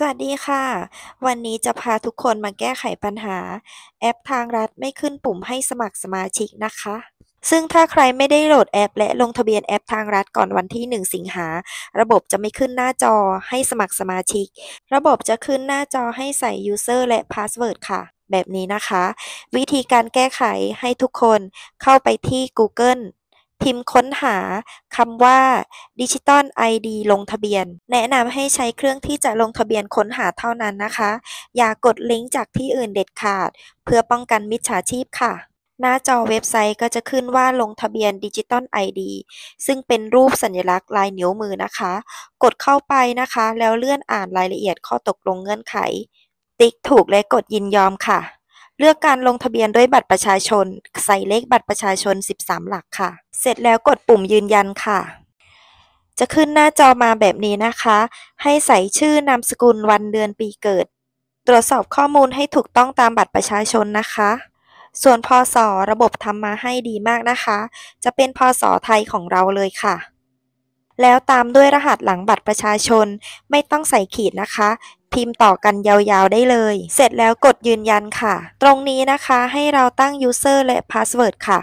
สวัสดีค่ะ วันนี้จะพาทุกคนมาแก้ไขปัญหาแอปทางรัฐไม่ขึ้นปุ่มให้สมัครสมาชิกนะคะ ซึ่งถ้าใครไม่ได้โหลดแอปและลงทะเบียนแอปทางรัฐก่อนวันที่ 1 สิงหา ระบบจะไม่ขึ้นหน้าจอให้สมัครสมาชิก ระบบจะขึ้นหน้าจอให้ใส่ User และ Password ค่ะแบบนี้นะคะ วิธีการแก้ไขให้ทุกคนเข้าไปที่ Google พิมพ์ค้นหาคำว่าดิจิตอลไอดีลงทะเบียน แนะนำให้ใช้เครื่องที่จะลงทะเบียนค้นหาเท่านั้นนะคะ อย่ากดลิงก์จากที่อื่นเด็ดขาด เพื่อป้องกันมิจฉาชีพค่ะ หน้าจอเว็บไซต์ก็จะขึ้นว่าลงทะเบียนดิจิตอลไอดีซึ่งเป็นรูปสัญลักษณ์ลายนิ้วมือนะคะ กดเข้าไปนะคะแล้วเลื่อนอ่านรายละเอียดข้อตกลงเงื่อนไข ติ๊กถูกและกดยินยอมค่ะเลือกการลงทะเบียนด้วยบัตรประชาชน ใส่เลขบัตรประชาชน 13 หลักค่ะ เสร็จแล้วกดปุ่มยืนยันค่ะ จะขึ้นหน้าจอมาแบบนี้นะคะ ให้ใส่ชื่อนามสกุลวันเดือนปีเกิด ตรวจสอบข้อมูลให้ถูกต้องตามบัตรประชาชนนะคะ ส่วนพศระบบทำมาให้ดีมากนะคะ จะเป็นพศไทยของเราเลยค่ะ แล้วตามด้วยรหัสหลังบัตรประชาชน ไม่ต้องใส่ขีดนะคะพิมพ์ต่อกันยาวๆได้เลย เสร็จแล้วกดยืนยันค่ะ ตรงนี้นะคะให้เราตั้ง User และ Password ค่ะ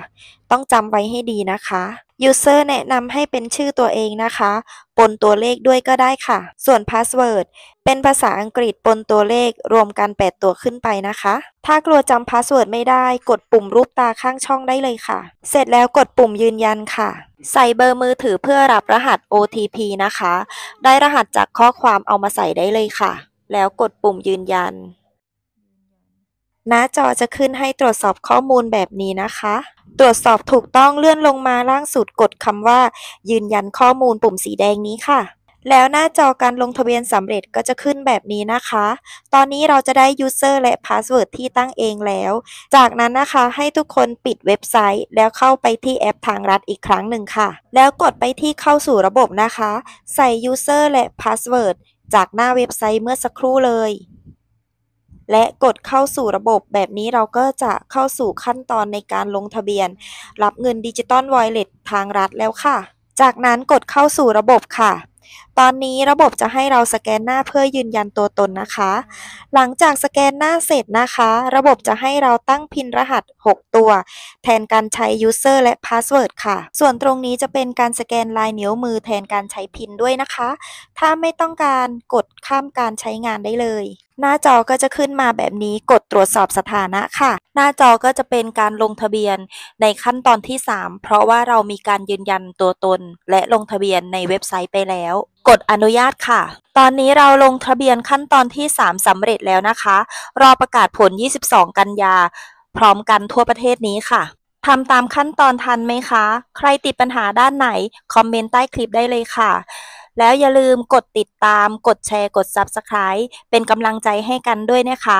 ต้องจำไว้ให้ดีนะคะ User แนะนำให้เป็นชื่อตัวเองนะคะ ปนตัวเลขด้วยก็ได้ค่ะ ส่วน Password เป็นภาษาอังกฤษปนตัวเลขรวมกัน 8 ตัวขึ้นไปนะคะ ถ้ากลัวจำ password ไม่ได้ กดปุ่มรูปตาข้างช่องได้เลยค่ะ เสร็จแล้วกดปุ่มยืนยันค่ะ ใส่เบอร์มือถือเพื่อรับรหัส OTP นะคะ ได้รหัสจากข้อความเอามาใส่ได้เลยค่ะแล้วกดปุ่มยืนยันหน้าจอจะขึ้นให้ตรวจสอบข้อมูลแบบนี้นะคะ ตรวจสอบถูกต้องเลื่อนลงมาล่างสุดกดคำว่า ยืนยันข้อมูลปุ่มสีแดงนี้ค่ะ แล้วหน้าจอการลงทะเบียนสำเร็จก็จะขึ้นแบบนี้นะคะ ตอนนี้เราจะได้ User และ Password ที่ตั้งเองแล้ว จากนั้นนะคะให้ทุกคนปิดเว็บไซต์ แล้วเข้าไปที่แอปทางรัฐอีกครั้งหนึ่งค่ะ แล้วกดไปที่เข้าสู่ระบบนะคะ ใส่ User และ Password จากหน้าเว็บไซต์เมื่อสักครู่เลย และกดเข้าสู่ระบบแบบนี้เราก็จะเข้าสู่ขั้นตอนในการลงทะเบียน รับเงินดิจิตอลวอเล็ทางรัฐแล้วค่ะ จากนั้นกดเข้าสู่ระบบค่ะตอนนี้ระบบจะให้เราสแกนหน้าเพื่อยืนยันตัวตนนะคะ หลังจากสแกนหน้าเสร็จนะคะ ระบบจะให้เราตั้งพินรหัส 6 ตัว แทนการใช้ user และ password ค่ะ ส่วนตรงนี้จะเป็นการสแกนลายนิ้วมือแทนการใช้พินด้วยนะคะ ถ้าไม่ต้องการกดข้ามการใช้งานได้เลย หน้าจอก็จะขึ้นมาแบบนี้กดตรวจสอบสถานะค่ะ หน้าจอก็จะเป็นการลงทะเบียนในขั้นตอนที่ 3 เพราะว่าเรามีการยืนยันตัวตน และลงทะเบียนในเว็บไซต์ไปแล้วกดอนุญาตค่ะ ตอนนี้เราลงทะเบียนขั้นตอนที่ 3 สำเร็จแล้วนะคะ รอประกาศผล 22 กันยา พร้อมกันทั่วประเทศนี้ค่ะ ทำตามขั้นตอนทันไหมคะ ใครติดปัญหาด้านไหน คอมเมนต์ใต้คลิปได้เลยค่ะ แล้วอย่าลืมกดติดตาม กดแชร์ กด Subscribe เป็นกำลังใจให้กันด้วยนะคะ